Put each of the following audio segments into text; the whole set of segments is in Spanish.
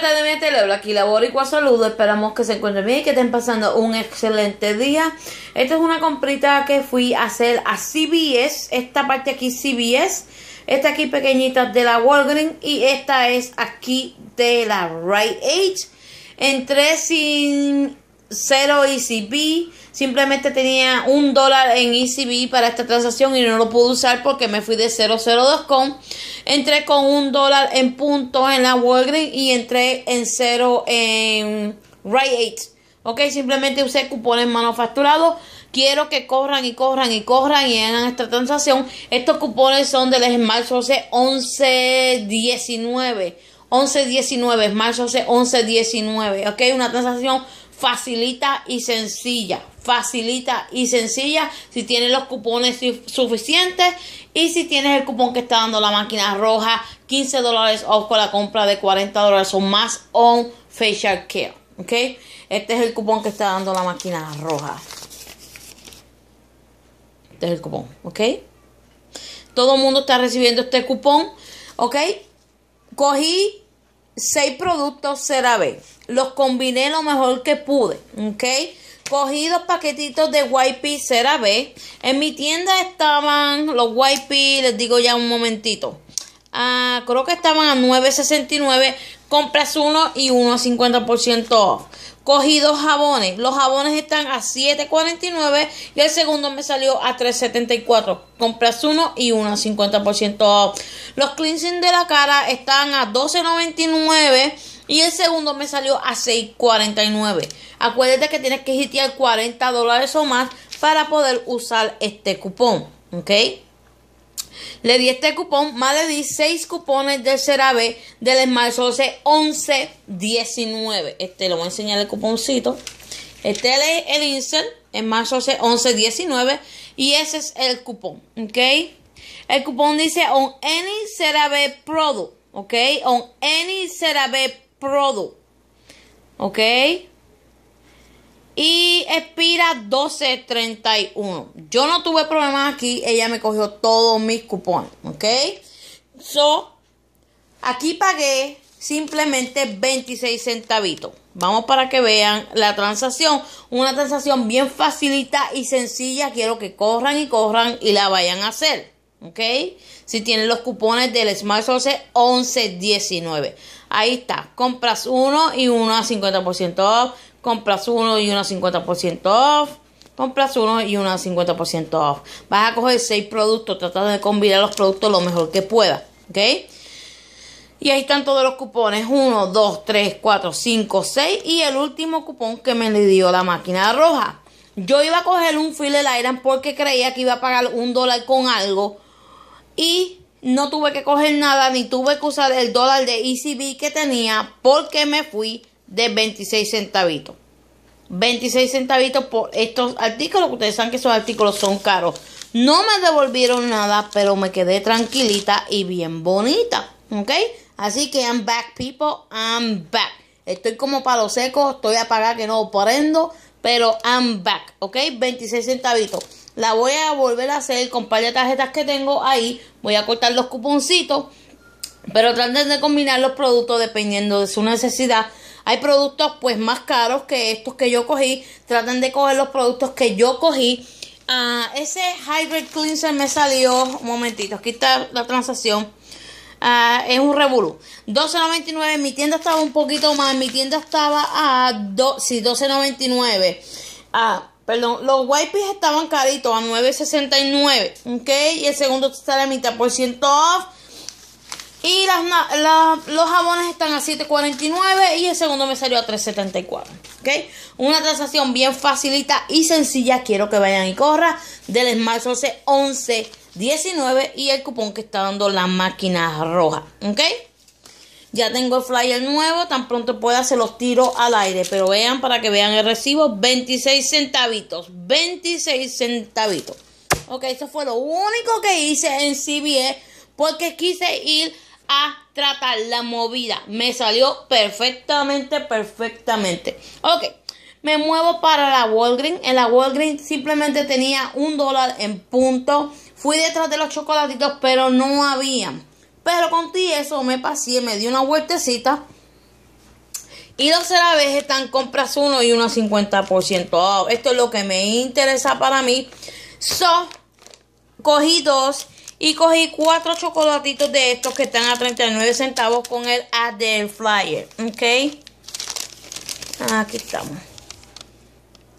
de mi aquí la a Saludos. Esperamos que se encuentren bien y que estén pasando un excelente día. Esta es una comprita que fui a hacer a CBS. Esta parte aquí CBS. Esta aquí pequeñita de la Walgreens. Y esta es aquí de la Right Age. Entré sin 0 ECB. Simplemente tenía un dólar en ECB para esta transacción y no lo pude usar porque me fui de con Entré con un dólar en punto en la Walgreens y entré en 0 en Rite 8. Ok, simplemente usé cupones manufacturados. Quiero que corran y corran y corran y hagan esta transacción. Estos cupones son del 11 19 1119. 1119, 11 11 1119. Ok, una transacción facilita y sencilla. Facilita y sencilla si tienes los cupones suficientes y si tienes el cupón que está dando la máquina roja, 15 dólares off con la compra de 40 dólares o más on facial care. ¿Ok? Este es el cupón que está dando la máquina roja. Este es el cupón. ¿Ok? Todo el mundo está recibiendo este cupón. ¿Ok? Cogí seis productos CeraVe. Los combiné lo mejor que pude, ¿ok? Cogí dos paquetitos de YP CeraVe. En mi tienda estaban los YP, les digo ya un momentito. Ah, creo que estaban a 9.69. Compras uno y uno 50% off. Cogí dos jabones. Los jabones están a 7.49 y el segundo me salió a 3.74. Compras uno y uno 50% Los cleansing de la cara están a 12.99 y el segundo me salió a 6.49. Acuérdate que tienes que hitear 40 dólares o más para poder usar este cupón. ¿Ok? Le di este cupón, más este, le di 16 cupones del CeraVe del Smart 1119. Este, lo voy a enseñar el cuponcito. Este es el insert, Smart 1119. Y ese es el cupón, ¿ok? El cupón dice on any CeraVe product, ¿ok? On any CeraVe product, ¿ok? Y expira 1231. Yo no tuve problemas aquí. Ella me cogió todos mis cupones. ¿Ok? So, aquí pagué simplemente 26 centavitos. Vamos para que vean la transacción. Una transacción bien facilita y sencilla. Quiero que corran y corran y la vayan a hacer. ¿Ok? Si tienen los cupones del Smart Source 1119. Ahí está. Compras uno y uno a 50% compras uno y una 50% off. Compras uno y una 50% off. Vas a coger seis productos, Trata de combinar los productos lo mejor que pueda. ¿Ok? Y ahí están todos los cupones. 1, 2, 3, 4, 5, 6. Y el último cupón que me le dio la máquina roja. Yo iba a coger un file Iron porque creía que iba a pagar un dólar con algo. Y no tuve que coger nada, ni tuve que usar el dólar de ECB que tenía porque me fui de 26 centavitos. 26 centavitos por estos artículos, que ustedes saben que esos artículos son caros. No me devolvieron nada, pero me quedé tranquilita y bien bonita. ¿Ok? Así que I'm back, people. I'm back. Estoy como palo seco, estoy pagar que no prendo, pero I'm back. ¿Ok? 26 centavitos. La voy a volver a hacer con par de tarjetas que tengo ahí. Voy a cortar los cuponcitos. Pero traten de combinar los productos dependiendo de su necesidad hay productos pues más caros que estos que yo cogí. Traten de coger los productos que yo cogí. Ah, ese Hybrid Cleanser me salió, un momentito, aquí está la transacción. Ah, es un revolú. 12.99, mi tienda estaba un poquito más, mi tienda estaba a 12.99. Ah, perdón, los wipes estaban caritos a 9.69, ¿ok? Y el segundo está a la mitad por ciento off y los jabones están a 7.49 y el segundo me salió a 3.74. ¿Ok? Una transacción bien facilita y sencilla. Quiero que vayan y corran del Smart 11 11.19 y el cupón que está dando la máquina roja. ¿Ok? Ya tengo el flyer nuevo. Tan pronto pueda se los tiro al aire. Pero vean para que vean el recibo. 26 centavitos. 26 centavitos. Ok, eso fue lo único que hice en CBS e, porque quise ir a tratar la movida. Me salió perfectamente, perfectamente. Ok, me muevo para la Walgreen En la Walgreens simplemente tenía un dólar en punto. Fui detrás de los chocolatitos, pero no había. Pero con eso me pasé, me di una vueltecita. Y dos vez están compras uno y uno 50%. ciento esto es lo que me interesa para mí. son cogí dos y cogí cuatro chocolatitos de estos que están a 39 centavos con el ad del flyer. ¿Ok? Aquí estamos.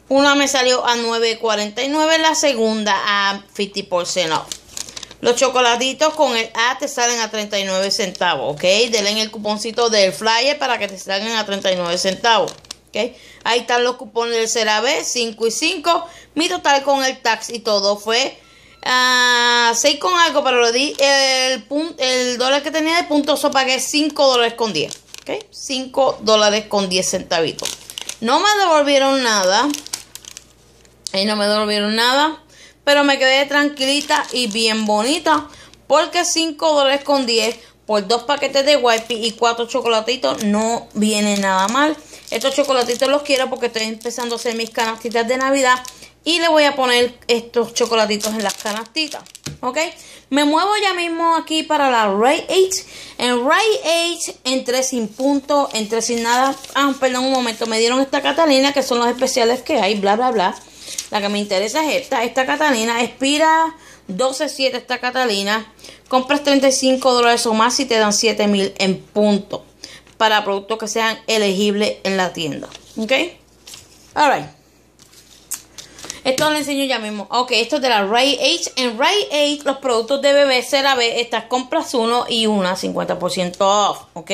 Una me salió a 9.49, la segunda a 50% off. Los chocolatitos con el A te salen a 39 centavos, ¿ok? Denle el cuponcito del flyer para que te salgan a 39 centavos, ¿ok? Ahí están los cupones del CeraVe, 5 y 5. Mi total con el tax y todo fue 6 ah, con algo, pero lo di el, el dólar que tenía de punto, pagué 5 dólares con 10. ¿Ok? 5 dólares con 10 centavitos. No me devolvieron nada. Ahí no me devolvieron nada. Pero me quedé tranquilita y bien bonita. Porque 5 dólares con 10 por dos paquetes de wipe y cuatro chocolatitos no viene nada mal. Estos chocolatitos los quiero porque estoy empezando a hacer mis canastitas de Navidad y le voy a poner estos chocolatitos en las canastitas. ¿Ok? Me muevo ya mismo aquí para la Ray 8. En Ray 8 entre sin punto, entre sin nada. Ah, perdón, un momento. Me dieron esta Catalina, que son los especiales que hay, bla, bla, bla. La que me interesa es esta. Esta Catalina expira 12.7 esta Catalina. Compras 35 dólares o más y te dan 7.000 en punto para productos que sean elegibles en la tienda. ¿Ok? Alright. Esto lo enseño ya mismo. Ok, esto es de la Ray Age. En Ray Age, los productos de bebé se Estas compras uno y una, 50% off. Ok,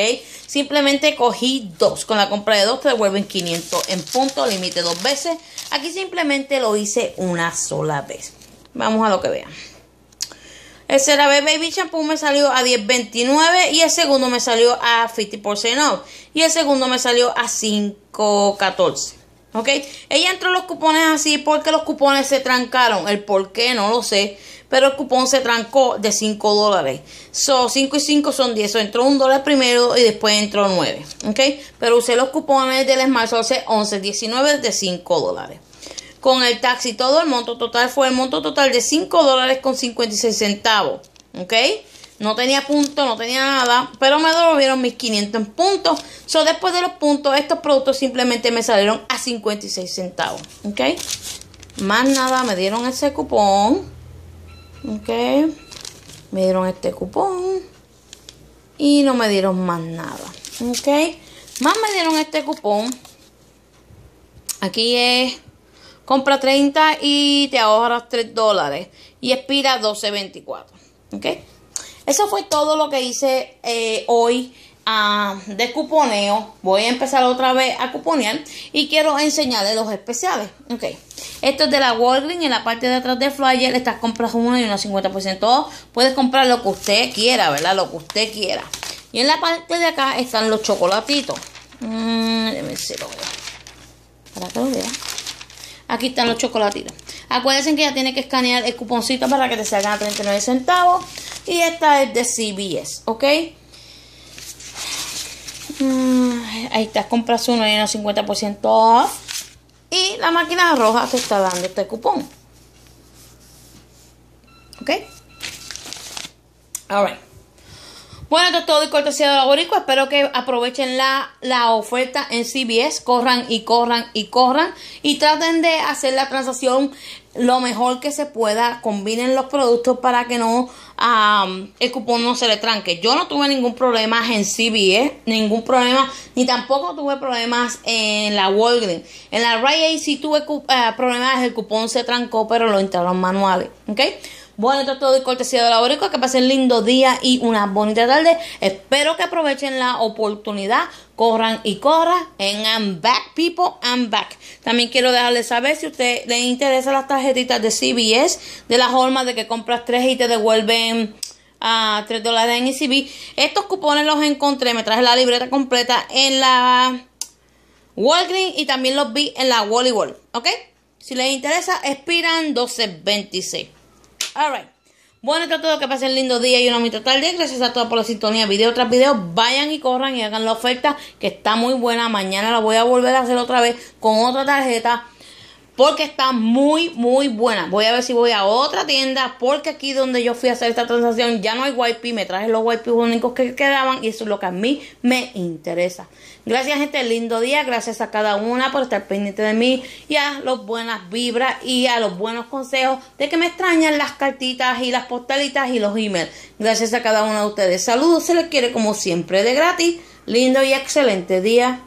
simplemente cogí dos. Con la compra de dos te devuelven 500 en punto, límite dos veces. Aquí simplemente lo hice una sola vez. Vamos a lo que vean. El CeraVe Baby Shampoo me salió a 10.29 y el segundo me salió a 50% off. Y el segundo me salió a 5.14. ¿Ok? Ella entró los cupones así porque los cupones se trancaron. El por qué no lo sé. Pero el cupón se trancó de 5 dólares. So, 5 y 5 son 10. entró 1 dólar primero y después entró 9. ¿Ok? Pero usé los cupones del Smart 11, 19 de 5 dólares. Con el taxi todo el monto total fue el monto total de 5 dólares con 56 centavos. ¿Ok? No tenía puntos, no tenía nada, pero me devolvieron mis 500 en puntos. So, después de los puntos, estos productos simplemente me salieron a 56 centavos. ¿Ok? Más nada, me dieron ese cupón. ¿Ok? Me dieron este cupón. Y no me dieron más nada. ¿Ok? Más me dieron este cupón. Aquí es compra 30 y te ahorras 3 dólares. Y expira 12.24. ¿Ok? Eso fue todo lo que hice eh, hoy ah, de cuponeo. Voy a empezar otra vez a cuponear y quiero enseñarles los especiales. Ok, esto es de la Walgreens en la parte de atrás de flyer. Estas compras uno y unos 50% Puedes comprar lo que usted quiera, ¿verdad? Lo que usted quiera. Y en la parte de acá están los chocolatitos. Mm, ver lo Para que lo vea. Aquí están los chocolatitos. Acuérdense que ya tiene que escanear el cuponcito para que te salgan a 39 centavos. Y esta es de CBS, ¿ok? Mm, ahí está, compras uno y unos 50% Y la máquina roja te está dando este cupón. ¿Ok? Alright. Bueno, esto es todo y cortesía de la Espero que aprovechen la, la, oferta en CBS. Corran y corran y corran. Y traten de hacer la transacción lo mejor que se pueda. Combinen los productos para que no el cupón no se le tranque. Yo no tuve ningún problema en CBE, ningún problema, ni tampoco tuve problemas en la Walgreens. En la Ray A si tuve eh, problemas, el cupón se trancó, pero lo entraron manuales, ¿ok? Bueno, esto es todo y cortesía de la Boricua. Que pasen lindo día y una bonita tarde. Espero que aprovechen la oportunidad. Corran y corran en I'm Back People, I'm Back. También quiero dejarles saber si a usted les interesan las tarjetitas de CBS, de la forma de que compras tres y te devuelven a ah, dólares en ECB. Estos cupones los encontré, me traje la libreta completa en la Walgreens y también los vi en la Wally World. ¿Ok? Si les interesa, expiran 1226. Alright. Bueno, esto es todo. Que pasen lindo día y una muy tarde. Gracias a todos por la sintonía. Video tras video. Vayan y corran y hagan la oferta que está muy buena. Mañana la voy a volver a hacer otra vez con otra tarjeta porque está muy, muy buena. Voy a ver si voy a otra tienda, porque aquí donde yo fui a hacer esta transacción ya no hay YP. Me traje los YP únicos que quedaban y eso es lo que a mí me interesa. Gracias, gente. Lindo día. Gracias a cada una por estar pendiente de mí y a las buenas vibras y a los buenos consejos de que me extrañan las cartitas y las postalitas y los emails. Gracias a cada uno de ustedes. Saludos, se les quiere como siempre de gratis. Lindo y excelente día.